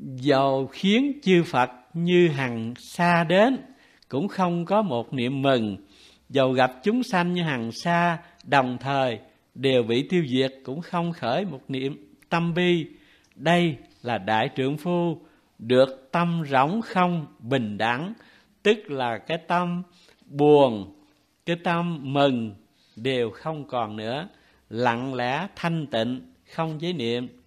dầu khiến chư Phật như hằng xa đến cũng không có một niệm mừng dầu gặp chúng sanh như hằng xa đồng thời đều bị tiêu diệt cũng không khởi một niệm tâm bi đây là đại trưởng phu được tâm rỗng không bình đẳng tức là cái tâm buồn cái tâm mừng đều không còn nữa lặng lẽ thanh tịnh không giới niệm